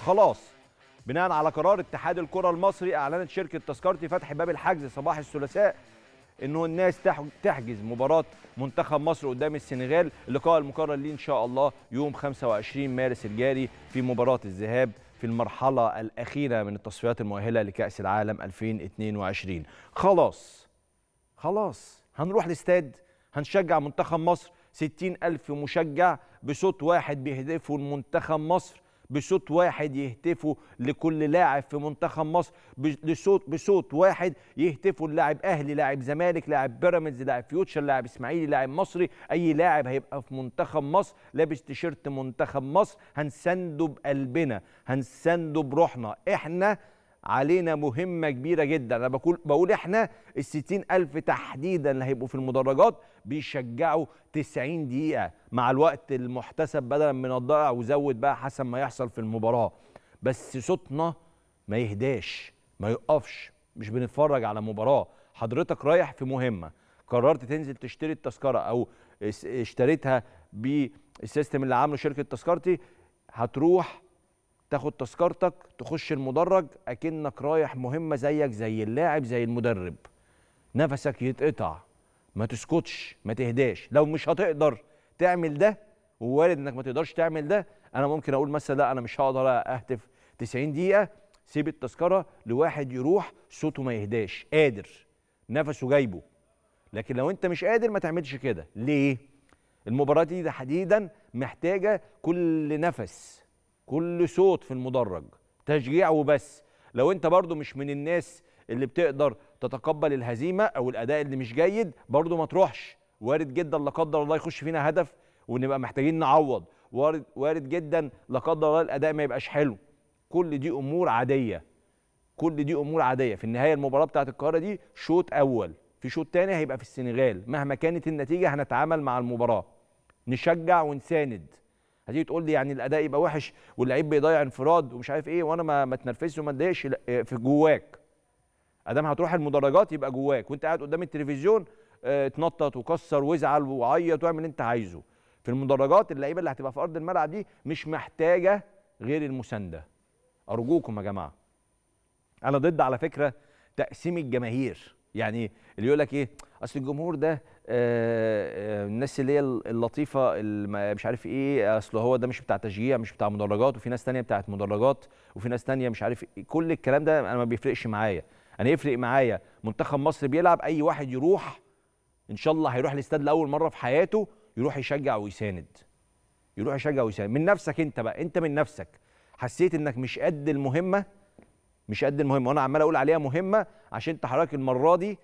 خلاص بناء على قرار اتحاد الكره المصري اعلنت شركه تذكرتي فتح باب الحجز صباح الثلاثاء انه الناس تحجز مباراه منتخب مصر قدام السنغال اللقاء المقرر ليه ان شاء الله يوم 25 مارس الجاري في مباراه الذهاب في المرحله الاخيره من التصفيات المؤهله لكاس العالم 2022 خلاص خلاص هنروح الاستاد هنشجع منتخب مصر 60 ألف مشجع بصوت واحد بيهدفوا المنتخب مصر بصوت واحد يهتفوا لكل لاعب في منتخب مصر بصوت بصوت واحد يهتفوا اللاعب اهلي لاعب زمالك لاعب بيراميدز لاعب فيوتشر لاعب اسماعيلي لاعب مصري اي لاعب هيبقى في منتخب مصر لابس تيشيرت منتخب مصر هنسنده بقلبنا هنسنده بروحنا احنا علينا مهمة كبيرة جدا أنا بقول, بقول إحنا الستين ألف تحديدا اللي هيبقوا في المدرجات بيشجعوا 90 دقيقة مع الوقت المحتسب بدلا من الضائع وزود بقى حسب ما يحصل في المباراة بس صوتنا ما يهداش ما يقفش مش بنتفرج على مباراة حضرتك رايح في مهمة قررت تنزل تشتري التذكرة أو اشتريتها بالسيستم اللي عامله شركة تذكرتي هتروح تاخد تذكرتك تخش المدرج اكنك رايح مهمه زيك زي اللاعب زي المدرب نفسك يتقطع ما تسكتش ما تهداش لو مش هتقدر تعمل ده ووارد انك ما تقدرش تعمل ده انا ممكن اقول مثلا لا انا مش هقدر اهتف 90 دقيقه سيب التذكره لواحد يروح صوته ما يهداش قادر نفسه جايبه لكن لو انت مش قادر ما تعملش كده ليه المباراه دي تحديدا محتاجه كل نفس كل صوت في المدرج تشجيع وبس لو انت برضو مش من الناس اللي بتقدر تتقبل الهزيمه او الاداء اللي مش جيد برضو ما تروحش وارد جدا لا قدر الله يخش فينا هدف ونبقى محتاجين نعوض وارد وارد جدا لا قدر الله الاداء ما يبقاش حلو كل دي امور عاديه كل دي امور عاديه في النهايه المباراه بتاعت القاهره دي شوط اول في شوط تاني هيبقى في السنغال مهما كانت النتيجه هنتعامل مع المباراه نشجع ونساند هتيجي تقول لي يعني الاداء يبقى وحش واللعيب بيضيع انفراد ومش عارف ايه وانا ما, ما اتنرفزش وما اتضايقش آه، في جواك ادام هتروح المدرجات يبقى جواك وانت قاعد قدام التلفزيون اه تنطط وكسر وازعل وعيط واعمل اللي انت عايزه في المدرجات اللعيبه اللي هتبقى في ارض الملعب دي مش محتاجه غير المسانده ارجوكم يا جماعه انا ضد على فكره تقسيم الجماهير يعني اللي يقول لك ايه اصل الجمهور ده آه, آه، الناس اللي هي اللطيفه اللي مش عارف ايه اصل هو ده مش بتاع تشجيع مش بتاع مدرجات وفي ناس تانية بتاعت مدرجات وفي ناس تانية مش عارف إيه كل الكلام ده انا ما بيفرقش معايا انا يفرق معايا منتخب مصر بيلعب اي واحد يروح ان شاء الله هيروح الاستاد لاول مره في حياته يروح يشجع ويساند يروح يشجع ويساند من نفسك انت بقى انت من نفسك حسيت انك مش قد المهمه مش قد المهمه وانا عمال اقول عليها مهمه عشان انت حضرتك المره دي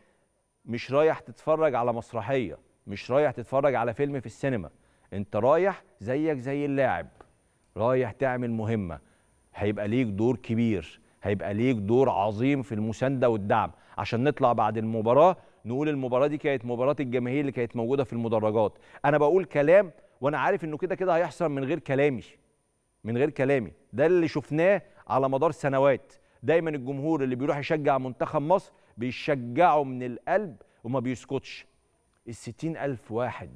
مش رايح تتفرج على مسرحيه مش رايح تتفرج على فيلم في السينما انت رايح زيك زي اللاعب رايح تعمل مهمه هيبقى ليك دور كبير هيبقى ليك دور عظيم في المسانده والدعم عشان نطلع بعد المباراه نقول المباراه دي كانت مباراه الجماهير اللي كانت موجوده في المدرجات انا بقول كلام وانا عارف انه كده كده هيحصل من غير كلامي من غير كلامي ده اللي شفناه على مدار سنوات دايما الجمهور اللي بيروح يشجع منتخب مصر بيشجعه من القلب وما بيسكتش الستين ألف واحد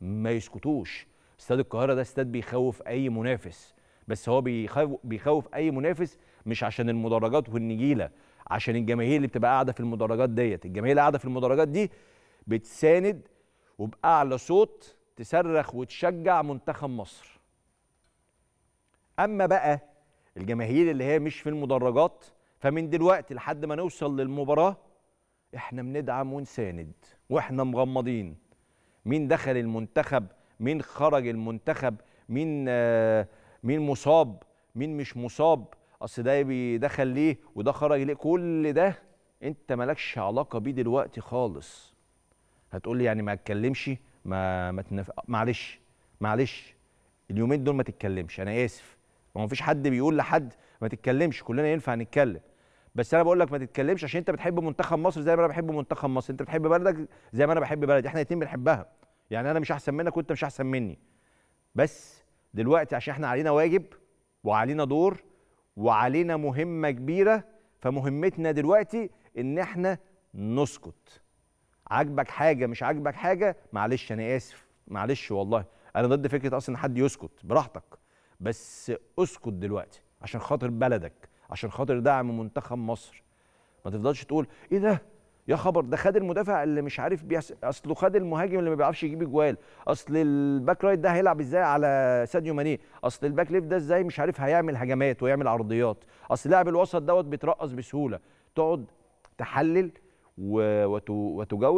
ما يسكتوش استاد القاهرة ده استاد بيخوف أي منافس بس هو بيخوف, بيخوف أي منافس مش عشان المدرجات والنجيلة عشان الجماهير اللي بتبقى قاعدة في المدرجات ديت الجماهير اللي قاعدة في المدرجات دي بتساند وبأعلى صوت تصرخ وتشجع منتخب مصر أما بقى الجماهير اللي هي مش في المدرجات فمن دلوقتي لحد ما نوصل للمباراه احنا بندعم ونساند واحنا مغمضين مين دخل المنتخب مين خرج المنتخب مين آه مين مصاب مين مش مصاب اصل ده بيدخل ليه وده خرج ليه كل ده انت مالكش علاقه بيه دلوقتي خالص هتقول لي يعني ما اتكلمش ما ما تنف... معلش معلش اليومين دول ما تتكلمش انا اسف ما فيش حد بيقول لحد ما تتكلمش كلنا ينفع نتكلم بس انا بقول لك ما تتكلمش عشان انت بتحب منتخب مصر زي ما انا بحب منتخب مصر انت بتحب بلدك زي ما انا بحب بلدي احنا الاثنين بنحبها يعني انا مش احسن منك وانت مش احسن مني بس دلوقتي عشان احنا علينا واجب وعلينا دور وعلينا مهمه كبيره فمهمتنا دلوقتي ان احنا نسكت عاجبك حاجه مش عاجبك حاجه معلش انا اسف معلش والله انا ضد فكره اصلا حد يسكت براحتك بس اسكت دلوقتي عشان خاطر بلدك عشان خاطر دعم منتخب مصر ما تفضلش تقول ايه ده يا خبر ده خد المدافع اللي مش عارف بيحس... اصله خد المهاجم اللي ما بيعرفش يجيب اجوال اصل الباك رايت ده هيلعب ازاي على ساديو ماني اصل الباك ليف ده ازاي مش عارف هيعمل هجمات ويعمل عرضيات اصل لاعب الوسط دوت بيترقص بسهوله تقعد تحلل و... وت... وتجاوب